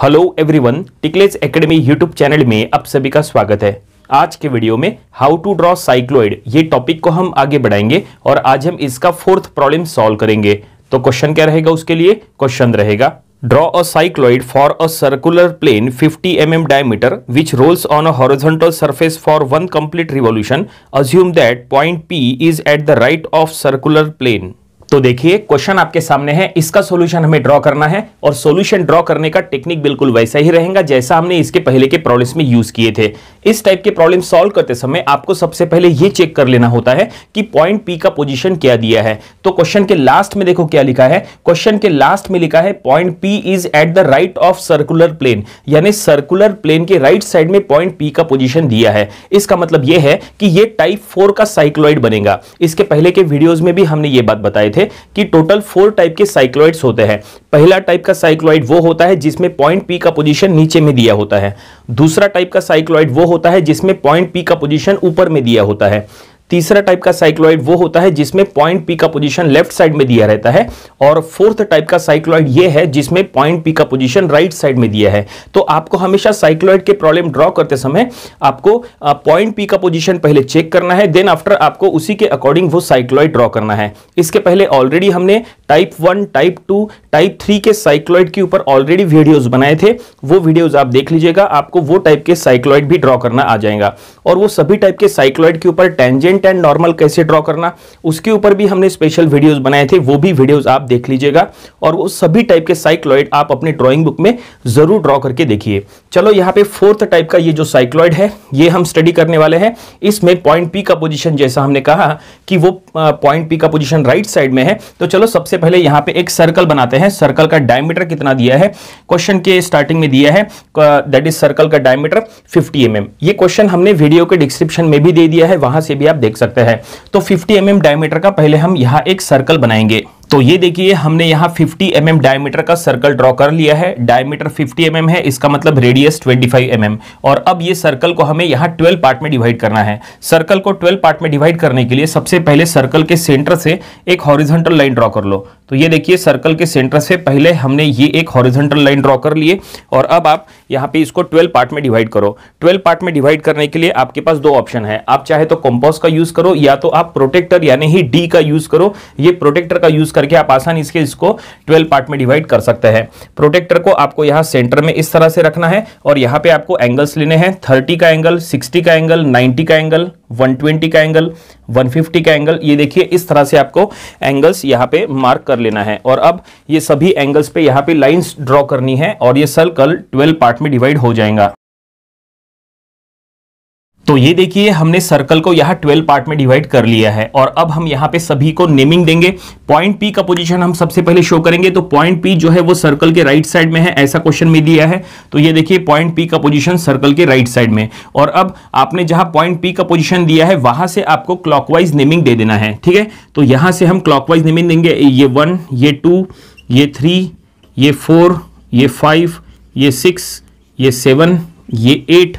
Hello everyone Tickless Academy YouTube channel में आप सभी का स्वागत है आज के वीडियो में हाउ टू ड्रॉ साइक्लोइड ये टॉपिक को हम आगे बढ़ाएंगे और आज हम इसका फोर्थ प्रॉब्लम सॉल्व करेंगे तो क्वेश्चन क्या रहेगा उसके लिए क्वेश्चन रहेगा draw a cycloid for a circular plane 50 m diameter which rolls on a horizontal surface for one complete revolution assume that point P is at the right of circular plane तो देखिए question आपके सामने है इसका solution हमें draw करना है और सॉल्यूशन ड्रॉ करने का टेक्निक बिल्कुल वैसा ही रहेगा जैसा हमने इसके पहले के प्रॉब्लम्स में यूज किए थे इस टाइप के प्रॉब्लम सॉल्व करते समय आपको सबसे पहले यह चेक कर लेना होता है कि पॉइंट पी का पोजिशन क्या दिया है तो क्वेश्चन के लास्ट में देखो क्या लिखा है क्वेश्चन के लास्ट में लिखा है point P is at the right of circular plane यानी सर्कुलर प्लेन के राइट साइड में पॉइंट पी का पोजिशन दिया है इसका मतलब यह है कि यह टाइप फोर का साइक्लोइड बनेगा इसके पहले के वीडियोज में भी हमने ये बात बताए थे थे कि टोटल फोर टाइप के साइक्लॉइड्स होते हैं पहला टाइप का साइक्लॉइड वो होता है जिसमें पॉइंट पी का पोजीशन नीचे में दिया होता है दूसरा टाइप का साइक्लॉइड वो होता है जिसमें पॉइंट पी का पोजीशन ऊपर में दिया होता है तीसरा टाइप का साइक्लॉइड वो होता है जिसमें पॉइंट पी का पोजीशन लेफ्ट साइड में दिया रहता है और फोर्थ टाइप का साइक्लॉइड ये है जिसमें पॉइंट पी का पोजीशन राइट साइड में दिया है तो आपको हमेशा साइक्लॉइड के प्रॉब्लम ड्रॉ करते समय आपको पॉइंट पी का पोजीशन पहले चेक करना है देन आफ्टर आपको उसी के अकॉर्डिंग वो साइक्लॉइड ड्रॉ करना है इसके पहले ऑलरेडी हमने type one type two type three के साइक्लॉइड के ऊपर ऑलरेडी वीडियोज बनाए थे वो वीडियोज आप देख लीजिएगा आपको वो टाइप के साइक्लॉइड भी ड्रॉ करना आ जाएगा और वो सभी टाइप के साइक्लॉइड के ऊपर टेंजेंट कोवेरिएंट एंड नॉर्मल कैसे ड्रॉ करना उसके ऊपर भी हमने स्पेशल वीडियोस बनाए थे वो भी वीडियोस आप देख लीजिएगा और वो सभी टाइप के साइक्लॉइड आप अपने ड्राइंग बुक में जरूर ड्रॉ करके देखिए चलो यहाँ पे फोर्थ टाइप का ये जो साइक्लॉइड है ये हम स्टडी करने वाले हैं इसमें पॉइंट पी का पोजिशन जैसा हमने कहा कि वो पॉइंट पी का पोजिशन राइट साइड में है तो चलो सबसे पहले यहाँ पे एक सर्कल बनाते हैं सर्कल का डायमीटर कितना दिया है क्वेश्चन के स्टार्टिंग में दिया है दैट इज सर्कल का डायमीटर फिफ्टी एम ये क्वेश्चन हमने वीडियो के डिस्क्रिप्शन में भी दे दिया है वहां से भी आप देख देख सकते हैं तो 50 एम mm डायमीटर का पहले हम यहाँ एक सर्कल बनाएंगे तो ये देखिए हमने यहाँ 50 एम mm डायमीटर का सर्कल ड्रॉ कर लिया है डायमीटर 50 एम mm है इसका मतलब रेडियस 25 फाइव mm. और अब ये सर्कल को हमें यहाँ 12 पार्ट में डिवाइड करना है सर्कल को 12 पार्ट में डिवाइड करने के लिए सबसे पहले सर्कल के सेंटर से एक हॉरिजेंटल लाइन ड्रॉ कर लो तो ये देखिए सर्कल के सेंटर से पहले हमने ये एक हॉरिजेंटल लाइन ड्रॉ कर लिए और अब आप यहाँ पे इसको 12 पार्ट में डिवाइड करो 12 पार्ट में डिवाइड करने के लिए आपके पास दो ऑप्शन है आप चाहे तो कंपोज का यूज करो या तो आप प्रोटेक्टर यानी ही डी का यूज करो ये प्रोटेक्टर का यूज कर करके आप आसानी से इसको ट्वेल्व पार्ट में डिवाइड कर सकते हैं प्रोटेक्टर को आपको यहाँ सेंटर में इस तरह से रखना है और यहाँ पे आपको एंगल्स लेने हैं थर्टी का एंगल सिक्सटी का एंगल नाइन्टी का एंगल 120 का एंगल 150 का एंगल ये देखिए इस तरह से आपको एंगल्स यहाँ पे मार्क कर लेना है और अब ये सभी एंगल्स पे यहाँ पे लाइंस ड्रॉ करनी है और ये सर्कल 12 पार्ट में डिवाइड हो जाएगा तो ये देखिए हमने सर्कल को यहाँ ट्वेल्व पार्ट में डिवाइड कर लिया है और अब हम यहाँ पे सभी को नेमिंग देंगे पॉइंट पी का पोजीशन हम सबसे पहले शो करेंगे तो पॉइंट पी जो है वो सर्कल के राइट साइड में है ऐसा क्वेश्चन में दिया है तो ये देखिए पॉइंट पी का पोजीशन सर्कल के राइट साइड में और अब आपने जहां पॉइंट पी का पोजिशन दिया है वहां से आपको क्लॉकवाइज नेमिंग दे देना है ठीक है तो यहां से हम क्लॉकवाइज नेमिंग देंगे ये वन ये टू ये थ्री ये फोर ये फाइव ये सिक्स ये सेवन ये एट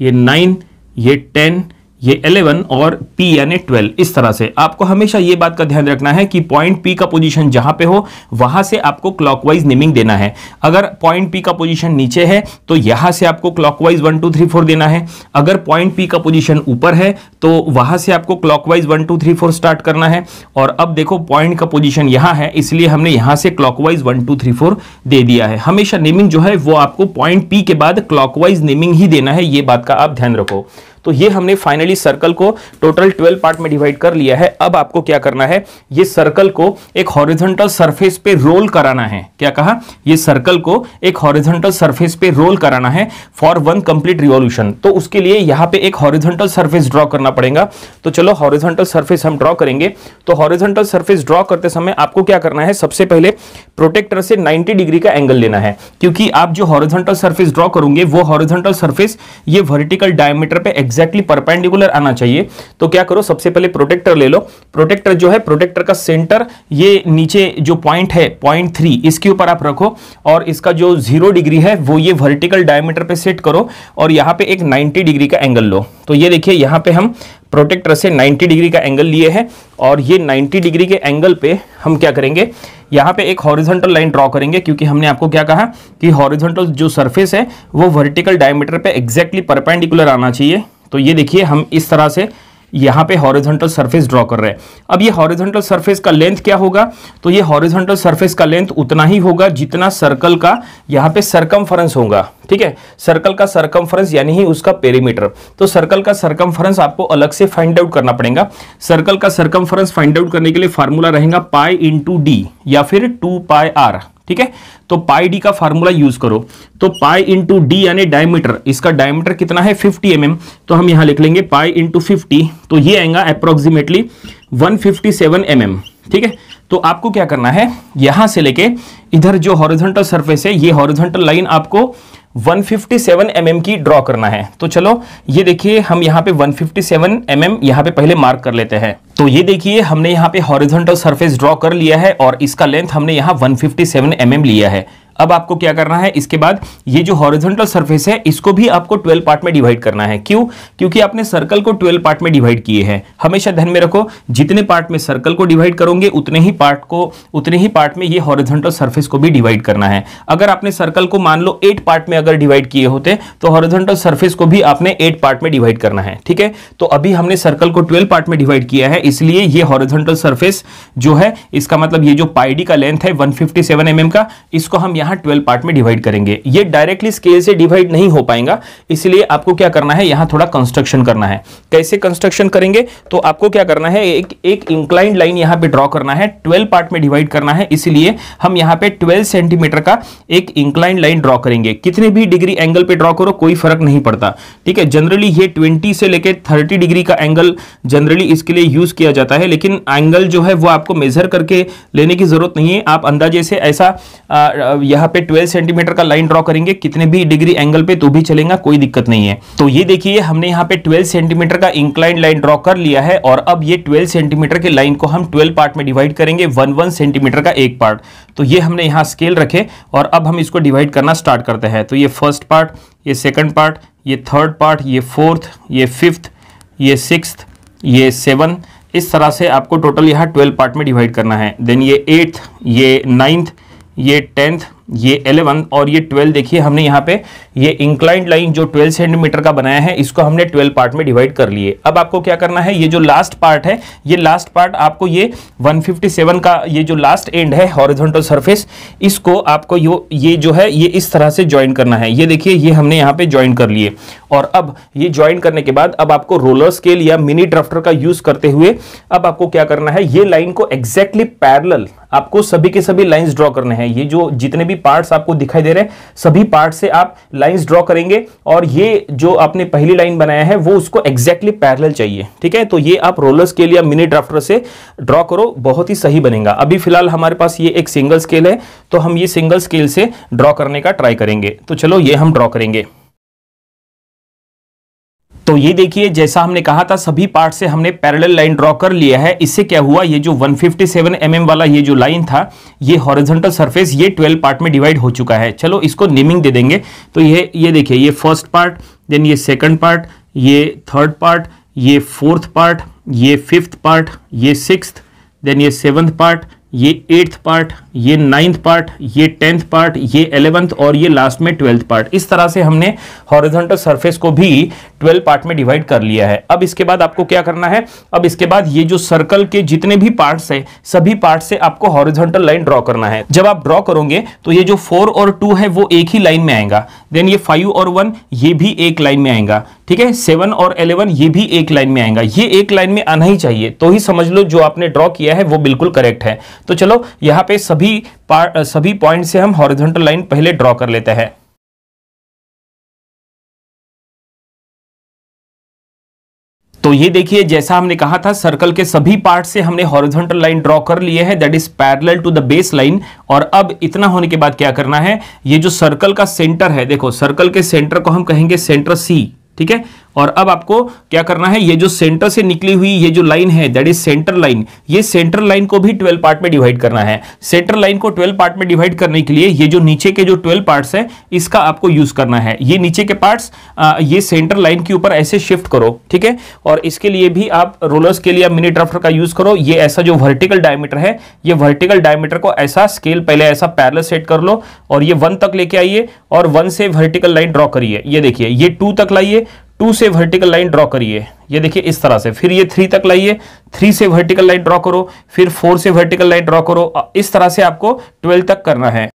ये नाइन ये टेन ये 11 और P यानी 12 इस तरह से आपको हमेशा ये बात का ध्यान रखना है कि पॉइंट P का पोजीशन जहां पे हो वहां से आपको क्लॉकवाइज नेमिंग देना है अगर पॉइंट P का पोजीशन नीचे है तो यहां से आपको क्लॉकवाइज 1 2 3 4 देना है अगर पॉइंट P का पोजीशन ऊपर है तो वहां से आपको क्लॉकवाइज 1 2 3 4 स्टार्ट करना है और अब देखो पॉइंट का पोजिशन यहाँ है इसलिए हमने यहाँ से clockwise one two three four दे दिया है हमेशा नेमिंग जो है वो आपको पॉइंट पी के बाद क्लॉकवाइज नेमिंग ही देना है ये बात का आप ध्यान रखो तो ये हमने फाइनली सर्कल को टोटल ट्वेल्व पार्ट में डिवाइड कर लिया है अब आपको क्या करना है ये सर्कल को एक हॉरिजेंटल सरफेस पे रोल कराना है क्या कहा ये सर्कल को एक हॉरिजेंटल सरफेस पे रोल कराना है फॉर वन कंप्लीट रिवॉल्यूशन तो उसके लिए यहाँ पे एक हॉरिजेंटल सर्फेस ड्रॉ करना पड़ेगा तो चलो हॉरिजेंटल सर्फेस हम ड्रॉ करेंगे तो हॉरिजेंटल सर्फेस ड्रॉ करते समय आपको क्या करना है सबसे पहले प्रोटेक्टर से 90 डिग्री का एंगल लेना है क्योंकि आप जो हॉरिजेंटल सर्फेस ड्रॉ करूंगे वो हॉरिजेंटल सर्फेस ये वर्टिकल डायमीटर पे एग्जैक्टली परपेंडिकुलर आना चाहिए तो क्या करो सबसे पहले प्रोटेक्टर ले लो प्रोटेक्टर जो है प्रोटेक्टर का सेंटर ये नीचे जो पॉइंट है पॉइंट थ्री इसके ऊपर आप रखो और इसका जो जीरो डिग्री है वो ये वर्टिकल डायमीटर पे सेट करो और यहाँ पे एक 90 डिग्री का एंगल लो तो ये देखिए यहाँ पे हम प्रोटेक्टर से 90 डिग्री का एंगल लिए हैं और ये 90 डिग्री के एंगल पे हम क्या करेंगे यहाँ पे एक हॉरिजॉन्टल लाइन ड्रॉ करेंगे क्योंकि हमने आपको क्या कहा कि हॉरिजॉन्टल जो सरफेस है वो वर्टिकल डायमीटर पे एग्जैक्टली परपेंडिकुलर आना चाहिए तो ये देखिए हम इस तरह से यहाँ पे हॉरिजॉन्टल सरफेस ड्रॉ कर रहे हैं अब ये हॉरिजॉन्टल सरफेस का लेंथ क्या होगा तो ये हॉरिजॉन्टल सरफेस का लेंथ उतना ही होगा जितना सर्कल का यहाँ पे सरकमफरेंस होगा ठीक है सर्कल का सरकमफरेंस यानी ही उसका पेरीमीटर तो सर्कल का सरकमफरेंस आपको अलग से फाइंड आउट करना पड़ेगा सर्कल का सरकमफरेंस फाइंड आउट करने के लिए फार्मूला रहेगा पाई इंटू डी या फिर टू पाई आर ठीक है तो पाई डी का फार्मूला यूज करो तो पाई इंटू डी यानी डायमीटर इसका डायमीटर कितना है 50 एम mm, तो हम यहां लिख लेंगे पाई इंटू फिफ्टी तो ये आएगा अप्रोक्सीमेटली 157 फिफ्टी mm. ठीक है तो आपको क्या करना है यहां से लेके इधर जो हॉरिजेंटल सरफेस है ये हॉरिजेंटल लाइन आपको 157 फिफ्टी mm की ड्रॉ करना है तो चलो ये देखिए हम यहाँ पे 157 फिफ्टी mm यहाँ पे पहले मार्क कर लेते हैं तो ये देखिए हमने यहाँ पे हॉरिजेंटल सरफेस ड्रॉ कर लिया है और इसका लेंथ हमने यहाँ 157 फिफ्टी mm लिया है अब आपको क्या करना है इसके बाद ये जो हॉरिजॉन्टल सरफेस है इसको भी आपको 12 पार्ट में डिवाइड करना है क्यों क्योंकि आपने सर्कल को 12 पार्ट में डिवाइड किए हैं हमेशा ध्यान में रखो जितने पार्ट में सर्कल को डिवाइड करोगे उतने ही पार्ट को उतने ही पार्ट में ये हॉरिजॉन्टल सर्फेस को भी डिवाइड करना है अगर आपने सर्कल को मान लो एट पार्ट में अगर डिवाइड किए होते तो हॉरिजॉन्टल सर्फेस को भी आपने एट पार्ट में डिवाइड करना है ठीक है तो अभी हमने सर्कल को ट्वेल्व पार्ट में डिवाइड किया है इसलिए ये हॉरिजॉन्टल सर्फेस जो है इसका मतलब ये जो पाईडी का लेंथ है 157 mm का इसको हम यहां यहां ट्वेल्व पार्ट में डिवाइड करेंगे ये डायरेक्टली स्केल से डिवाइड नहीं हो पाएगा इसलिए आपको क्या करना है यहां थोड़ा कंस्ट्रक्शन करना है कैसे कंस्ट्रक्शन करेंगे तो आपको क्या करना है एक एक इंक्लाइंड लाइन यहां पे ड्रॉ करना है ट्वेल्व पार्ट में डिवाइड करना है इसलिए हम यहां पे ट्वेल्व सेंटीमीटर का एक इंक्लाइंड लाइन ड्रॉ करेंगे कितने भी डिग्री एंगल पे ड्रॉ करो कोई फर्क नहीं पड़ता ठीक है जनरली ये ट्वेंटी से लेकर थर्टी डिग्री का एंगल जनरली इसके लिए यूज किया जाता है लेकिन एंगल जो है वो आपको मेजर करके लेने की जरूरत नहीं है आप अंदाजे से ऐसा यह यहाँ पे 12 सेंटीमीटर का लाइन ड्रॉ करेंगे कितने भी डिग्री एंगल पे तो भी चलेगा कोई दिक्कत नहीं है तो ये देखिए हमने यहाँ पे 12 सेंटीमीटर का इंक्लाइन लाइन ड्रॉ कर लिया है और अब ये 12 सेंटीमीटर के लाइन को हम 12 पार्ट में डिवाइड करेंगे वन वन सेंटीमीटर का एक पार्ट तो ये हमने यहाँ स्केल रखे और अब हम इसको डिवाइड करना स्टार्ट करते हैं तो ये फर्स्ट पार्ट ये सेकेंड पार्ट ये थर्ड पार्ट ये फोर्थ ये फिफ्थ ये सिक्स ये सेवन इस तरह से आपको टोटल यहाँ ट्वेल्व पार्ट में डिवाइड करना है देन ये एट्थ ये नाइन्थ ये टेंथ ये 11 और ये 12 देखिए हमने यहाँ पे ये इंक्लाइंड लाइन जो 12 सेंटीमीटर का बनाया है इसको हमने 12 पार्ट में डिवाइड कर लिए अब आपको क्या करना है ये जो लास्ट पार्ट है ये लास्ट पार्ट आपको ये 157 का ये जो लास्ट एंड है हॉरिजॉन्टल सरफेस इसको आपको यो, ये जो है ये इस तरह से ज्वाइन करना है ये देखिए ये हमने यहाँ पे ज्वाइन कर लिए और अब ये ज्वाइन करने के बाद अब आपको रोलर स्केल या मिनी ड्राफ्टर का यूज करते हुए अब आपको क्या करना है ये लाइन को एग्जैक्टली पैरल आपको सभी के सभी लाइन्स ड्रॉ करने हैं ये जो जितने भी पार्ट्स आपको दिखाई दे रहे हैं सभी पार्ट से आप लाइंस ड्रॉ करेंगे और ये जो आपने पहली लाइन बनाया है वो उसको एग्जैक्टली पैरल चाहिए ठीक है तो ये आप रोलर स्केल या मिनी ड्राफ्टर से ड्रॉ करो बहुत ही सही बनेगा अभी फिलहाल हमारे पास ये एक सिंगल स्केल है तो हम ये सिंगल स्केल से ड्रॉ करने का ट्राई करेंगे तो चलो ये हम ड्रॉ करेंगे तो ये देखिए जैसा हमने कहा था सभी पार्ट से हमने पैरेलल लाइन ड्रॉ कर लिया है इससे क्या हुआ ये जो 157 mm वाला ये जो लाइन था ये हॉरिजेंटल सरफेस ये 12 पार्ट में डिवाइड हो चुका है चलो इसको नेमिंग दे देंगे तो ये ये देखिए ये फर्स्ट पार्ट देन ये सेकंड पार्ट ये थर्ड पार्ट ये फोर्थ पार्ट ये फिफ्थ पार्ट ये सिक्स देन ये सेवन्थ पार्ट ये एट्थ पार्ट ये नाइन्थ पार्ट ये टेंथ पार्ट ये एलेवंथ और ये लास्ट में ट्वेल्थ पार्ट इस तरह से हमने हॉरिजॉन्टल सरफेस को भी ट्वेल्व पार्ट में डिवाइड कर लिया है अब इसके बाद आपको क्या करना है अब इसके बाद ये जो सर्कल के जितने भी पार्ट्स है सभी पार्ट से आपको हॉरिजॉन्टल लाइन ड्रॉ करना है जब आप ड्रॉ करोगे तो ये जो फोर और टू है वो एक ही लाइन में आएगा देन ये फाइव और वन ये भी एक लाइन में आएगा ठीक है सेवन और एलेवन ये भी एक लाइन में आएगा ये एक लाइन में आना ही चाहिए तो ही समझ लो जो आपने ड्रॉ किया है वो बिल्कुल करेक्ट है तो चलो यहाँ पे सभी सभी पॉइंट से हम हॉरिजेंटल लाइन पहले ड्रॉ कर लेते हैं तो ये देखिए जैसा हमने कहा था सर्कल के सभी पार्ट से हमने हॉरिजॉन्टल लाइन ड्रॉ कर लिए है that is parallel to the base line और अब इतना होने के बाद क्या करना है ये जो सर्कल का सेंटर है देखो सर्कल के सेंटर को हम कहेंगे सेंटर सी okay और अब आपको क्या करना है ये जो सेंटर से निकली हुई ये जो लाइन है दैट इज सेंटर लाइन ये सेंटर लाइन को भी 12 पार्ट में डिवाइड करना है सेंटर लाइन को 12 पार्ट में डिवाइड करने के लिए ये जो नीचे के जो 12 पार्ट्स है इसका आपको यूज करना है ये नीचे के पार्ट्स ये सेंटर लाइन के ऊपर ऐसे शिफ्ट करो ठीक है और इसके लिए भी आप रोलर्स के लिए मिनी ड्राफ्टर का यूज करो ये ऐसा जो वर्टिकल डायमीटर है ये वर्टिकल डायमीटर को ऐसा स्केल पहले ऐसा पैरल सेट कर लो और ये वन तक लेके आइए और वन से वर्टिकल लाइन ड्रॉ करिए ये देखिए ये टू तक लाइए टू से वर्टिकल लाइन ड्रॉ करिए ये देखिए इस तरह से फिर ये थ्री तक लाइए थ्री से वर्टिकल लाइन ड्रॉ करो फिर फोर से वर्टिकल लाइन ड्रॉ करो इस तरह से आपको ट्वेल्व तक करना है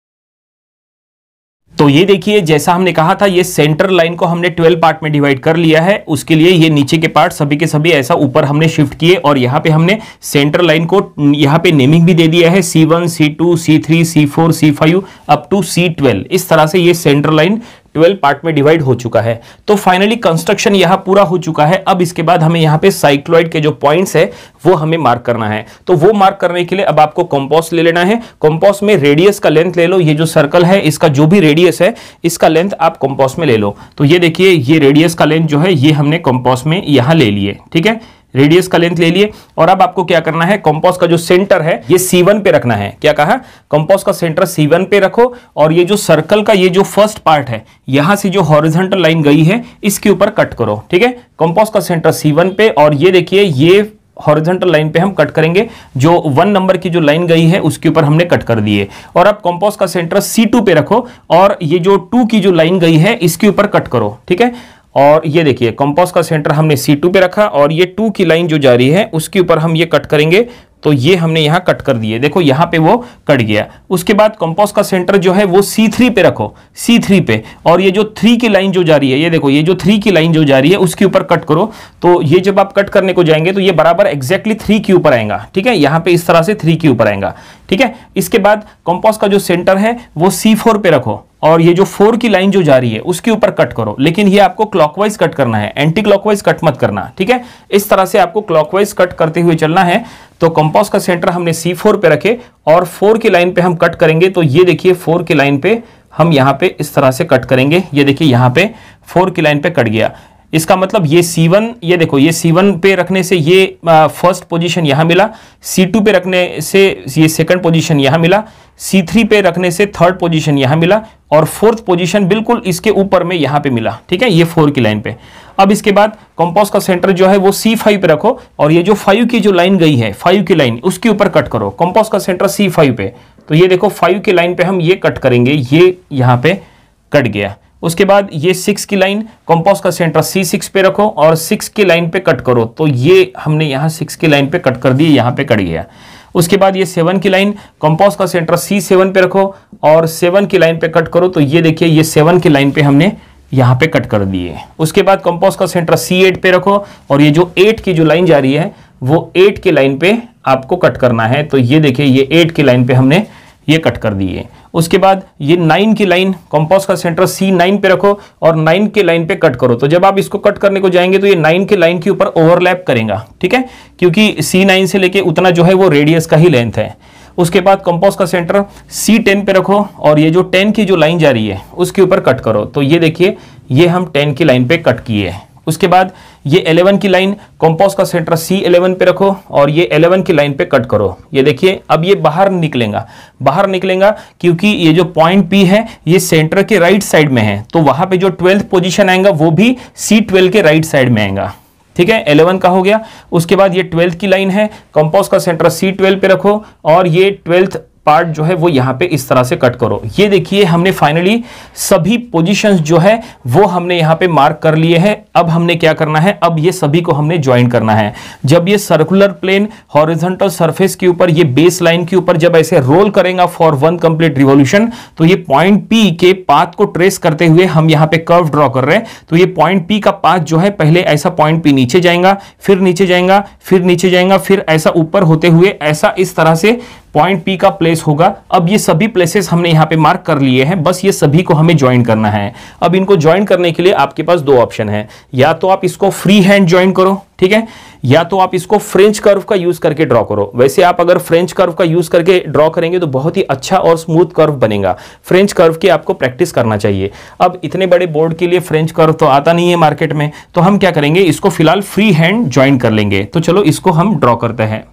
तो ये देखिए जैसा हमने कहा था ये सेंटर लाइन को हमने 12 पार्ट में डिवाइड कर लिया है उसके लिए ये नीचे के पार्ट सभी के सभी ऐसा ऊपर हमने शिफ्ट किए और यहाँ पे हमने सेंटर लाइन को यहाँ पे नेमिंग भी दे दिया है C1, C2, C3, C4, C5 up to C12 इस तरह से ये सेंटर लाइन 12 पार्ट में डिवाइड हो चुका है तो फाइनली कंस्ट्रक्शन यहां पूरा हो चुका है अब इसके बाद हमें यहाँ पे साइक्लोइड के जो पॉइंट्स है वो हमें मार्क करना है तो वो मार्क करने के लिए अब आपको कॉम्पोस ले लेना है कॉम्पोस में रेडियस का लेंथ ले लो ये जो सर्कल है इसका जो भी रेडियस है इसका लेंथ आप कॉम्पोस में ले लो तो ये देखिए ये रेडियस का लेंथ जो है ये हमने कॉम्पोस में यहाँ ले लिए ठीक है रेडियस का लेंथ ले लिए और अब आपको क्या करना है कंपास का जो सेंटर है ये C1 पे रखना है क्या कहा कंपास का सेंटर C1 पे रखो और ये जो सर्कल का ये जो फर्स्ट पार्ट है यहां से जो हॉरिजेंटल लाइन गई है इसके ऊपर कट करो ठीक है कंपास का सेंटर C1 पे और ये देखिए ये हॉरिजेंटल लाइन पे हम कट करेंगे जो वन नंबर की जो लाइन गई है उसके ऊपर हमने कट कर दिए और अब कंपास का सेंटर सी पे रखो और ये जो टू की जो लाइन गई है इसके ऊपर कट करो ठीक है और ये देखिए कंपास का सेंटर हमने सी टू पे रखा और ये टू की लाइन जो जा रही है उसके ऊपर हम ये कट करेंगे तो ये हमने यहाँ कट कर दिए देखो यहाँ पे वो कट गया उसके बाद कंपास का सेंटर जो है वो सी थ्री पे रखो सी थ्री पे और ये जो थ्री की लाइन जो जा रही है ये देखो ये जो थ्री की लाइन जो जा रही है उसके ऊपर कट करो तो ये जब आप कट करने को जाएंगे तो ये बराबर एग्जैक्टली थ्री के ऊपर आएगा ठीक है यहाँ पे इस तरह से थ्री के ऊपर आएगा ठीक है इसके बाद कंपास का जो सेंटर है वो सी फोर पे रखो और ये जो फोर की लाइन जो जा रही है उसके ऊपर कट करो लेकिन ये आपको क्लॉकवाइज कट करना है एंटी क्लॉकवाइज कट मत करना ठीक है इस तरह से आपको क्लॉकवाइज कट करते हुए चलना है तो कंपास का सेंटर हमने सी फोर पे रखे और फोर की लाइन पे हम कट करेंगे तो ये देखिए फोर की लाइन पे हम यहाँ पे इस तरह से कट करेंगे ये देखिए यहाँ पे फोर की लाइन पे कट गया इसका मतलब ये C1 ये देखो ये C1 पे रखने से ये फर्स्ट पोजीशन यहाँ मिला C2 पे रखने से ये सेकंड पोजीशन यहाँ मिला C3 पे रखने से थर्ड पोजीशन यहाँ मिला और फोर्थ पोजीशन बिल्कुल इसके ऊपर में यहाँ पे मिला ठीक है ये फोर की लाइन पे अब इसके बाद कंपास का सेंटर जो है वो C5 पे रखो और ये जो फाइव की जो लाइन गई है फाइव की लाइन उसके ऊपर कट करो कंपास का सेंटर सी पे तो ये देखो फाइव की लाइन पे हम ये कट करेंगे ये यहाँ पे कट गया उसके बाद ये सिक्स की लाइन कंपास का सेंटर सी सिक्स पे रखो और सिक्स की लाइन पे कट करो तो ये हमने यहाँ सिक्स की लाइन पे कट कर दिए यहाँ पे कट गया उसके बाद ये सेवन की लाइन कंपास का सेंटर सी सेवन पे रखो और सेवन की लाइन पे कट करो तो ये देखिए ये सेवन की लाइन पे हमने यहाँ पे कट कर दिए उसके बाद कंपास का सेंटर सी एट पे रखो और ये जो एट की जो लाइन जा रही है वो एट की लाइन पे आपको कट करना है तो ये देखिए ये एट की लाइन पे हमने ये कट कर दिए उसके बाद ये नाइन की लाइन कॉम्पास का सेंटर सी नाइन पे रखो और नाइन के लाइन पे कट करो तो जब आप इसको कट करने को जाएंगे तो ये नाइन के लाइन के ऊपर ओवरलैप करेगा ठीक है क्योंकि सी नाइन से लेके उतना जो है वो रेडियस का ही लेंथ है उसके बाद कंपास का सेंटर सी टेन पे रखो और ये जो टेन की जो लाइन जा रही है उसके ऊपर कट करो तो ये देखिए ये हम टेन की लाइन पे कट किए उसके बाद ये 11 की लाइन कंपास का सेंटर सी C11 पे रखो और ये 11 की लाइन पे कट करो ये देखिए अब ये बाहर निकलेगा बाहर निकलेगा क्योंकि ये जो पॉइंट पी है ये सेंटर के राइट साइड में है तो वहां पे जो ट्वेल्थ पोजिशन आएगा वो भी सी ट्वेल्व के राइट साइड में आएगा ठीक है एलेवन का हो गया उसके बाद ये ट्वेल्थ की लाइन है कंपास का सेंटर सी ट्वेल्व पे रखो और ये ट्वेल्थ पार्ट जो है वो यहाँ पे इस तरह से कट करो ये देखिए हमने फाइनली सभी पोजीशंस जो है वो हमने यहाँ पे मार्क कर लिए हैं अब हमने क्या करना है अब ये सभी को हमने ज्वाइन करना है जब ये सर्कुलर प्लेन हॉरिजॉन्टल सरफेस के ऊपर ये बेस लाइन के ऊपर जब ऐसे रोल करेगा फॉर वन कंप्लीट रिवोल्यूशन तो ये पॉइंट पी के पाथ को ट्रेस करते हुए हम यहाँ पे कर्व ड्रॉ कर रहे हैं तो ये पॉइंट पी का पाथ जो है पहले ऐसा पॉइंट पी नीचे जाएगा फिर नीचे जाएगा फिर नीचे जाएगा फिर ऐसा ऊपर होते हुए ऐसा इस तरह से पॉइंट पी का प्लेस होगा अब ये सभी प्लेसेस हमने यहाँ पे मार्क कर लिए हैं बस ये सभी को हमें ज्वाइन करना है अब इनको ज्वाइन करने के लिए आपके पास दो ऑप्शन है या तो आप इसको फ्री हैंड ज्वाइन करो ठीक है या तो आप इसको फ्रेंच कर्व का यूज करके ड्रॉ करो वैसे आप अगर फ्रेंच कर्व का यूज करके ड्रॉ करेंगे तो बहुत ही अच्छा और स्मूथ कर्व बनेगा फ्रेंच कर्व की आपको प्रैक्टिस करना चाहिए अब इतने बड़े बोर्ड के लिए फ्रेंच कर्व तो आता नहीं है मार्केट में तो हम क्या करेंगे इसको फिलहाल फ्री हैंड ज्वाइन कर लेंगे तो चलो इसको हम ड्रॉ करते हैं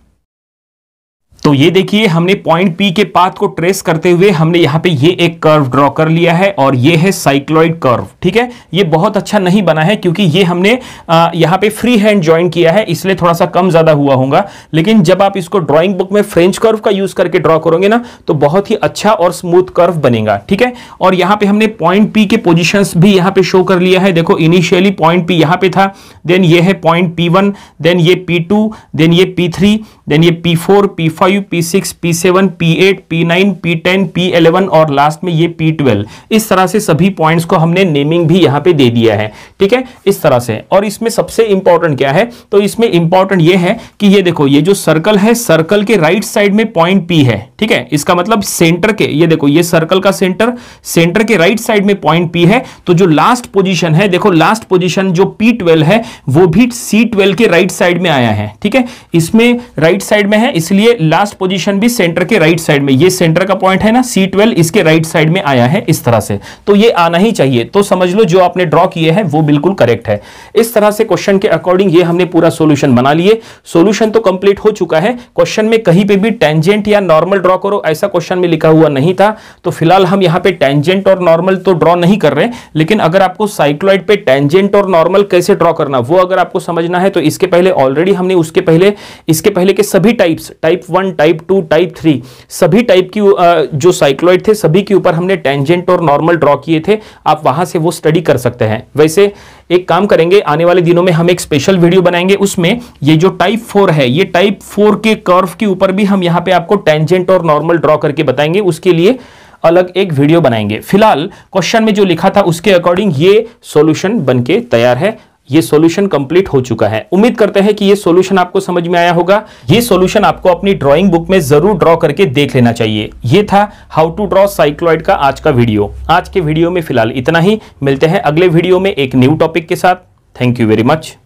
तो ये देखिए हमने पॉइंट पी के पाथ को ट्रेस करते हुए हमने यहाँ पे ये एक कर्व ड्रॉ कर लिया है और ये है साइक्लॉइड कर्व ठीक है ये बहुत अच्छा नहीं बना है क्योंकि ये हमने आ, यहाँ पे फ्री हैंड ज्वाइन किया है इसलिए थोड़ा सा कम ज़्यादा हुआ होगा लेकिन जब आप इसको ड्राइंग बुक में फ्रेंच कर्व का यूज़ करके ड्रॉ करोगे ना तो बहुत ही अच्छा और स्मूथ कर्व बनेगा ठीक है और यहाँ पे हमने पॉइंट पी के पोजिशन भी यहाँ पे शो कर लिया है देखो इनिशियली पॉइंट पी यहाँ पे था देन ये है पॉइंट पी देन ये पी देन ये पी देन ये P four P5, P6, P7, P8, P9, P10, P11 और लास्ट में ये P12 इस तरह से सभी पॉइंट्स को हमने नेमिंग भी यहाँ पे दे दिया है ठीक है इस तरह से और इसमें सबसे इंपॉर्टेंट क्या है तो इसमें इंपॉर्टेंट ये है कि ये देखो ये जो सर्कल है सर्कल के राइट साइड में पॉइंट पी है ठीक है इसका मतलब सेंटर के ये देखो ये सर्कल का सेंटर सेंटर के राइट साइड में पॉइंट पी है तो जो लास्ट पोजिशन है देखो लास्ट पोजिशन जो पी ट्वेल्व है वो भी सी ट्वेल्व के राइट साइड में आया है ठीक है इसमें राइट साइड में है इसलिए लास्ट लास्ट पोजीशन भी सेंटर के राइट साइड में ये सेंटर का पॉइंट है ना सी ट्वेल्व इसके राइट साइड में आया है इस तरह से तो ये आना ही चाहिए तो समझ लो जो आपने ड्रॉ किए हैं वो बिल्कुल करेक्ट है इस तरह से क्वेश्चन के अकॉर्डिंग ये हमने पूरा सोल्यूशन बना लिए सोल्यूशन तो कंप्लीट हो चुका है क्वेश्चन में कहीं पे भी टेंजेंट या नॉर्मल ड्रॉ करो ऐसा क्वेश्चन में लिखा हुआ नहीं था तो फिलहाल हम यहाँ पे टेंजेंट और नॉर्मल तो ड्रॉ नहीं कर रहे लेकिन अगर आपको साइक्लॉइड पे टेंजेंट और नॉर्मल कैसे ड्रॉ करना वो अगर आपको समझना है तो इसके पहले ऑलरेडी हमने उसके पहले इसके पहले के सभी types type one type two type three सभी टाइप की जो साइक्लॉइड थे सभी के ऊपर हमने टेंजेंट और नॉर्मल ड्रॉ किए थे आप वहां से वो स्टडी कर सकते हैं वैसे एक काम करेंगे आने वाले दिनों में हम एक स्पेशल वीडियो बनाएंगे उसमें ये जो टाइप फोर है ये टाइप फोर के कर्व के ऊपर भी हम यहाँ पे आपको टेंजेंट और नॉर्मल ड्रॉ करके बताएंगे उसके लिए अलग एक वीडियो बनाएंगे फिलहाल क्वेश्चन में जो लिखा था उसके अकॉर्डिंग ये सॉल्यूशन बनके तैयार है ये सॉल्यूशन कंप्लीट हो चुका है उम्मीद करते हैं कि ये सॉल्यूशन आपको समझ में आया होगा ये सॉल्यूशन आपको अपनी ड्राइंग बुक में जरूर ड्रॉ करके देख लेना चाहिए ये था हाउ टू ड्रॉ साइक्लॉइड का आज का वीडियो आज के वीडियो में फिलहाल इतना ही मिलते हैं अगले वीडियो में एक न्यू टॉपिक के साथ थैंक यू वेरी मच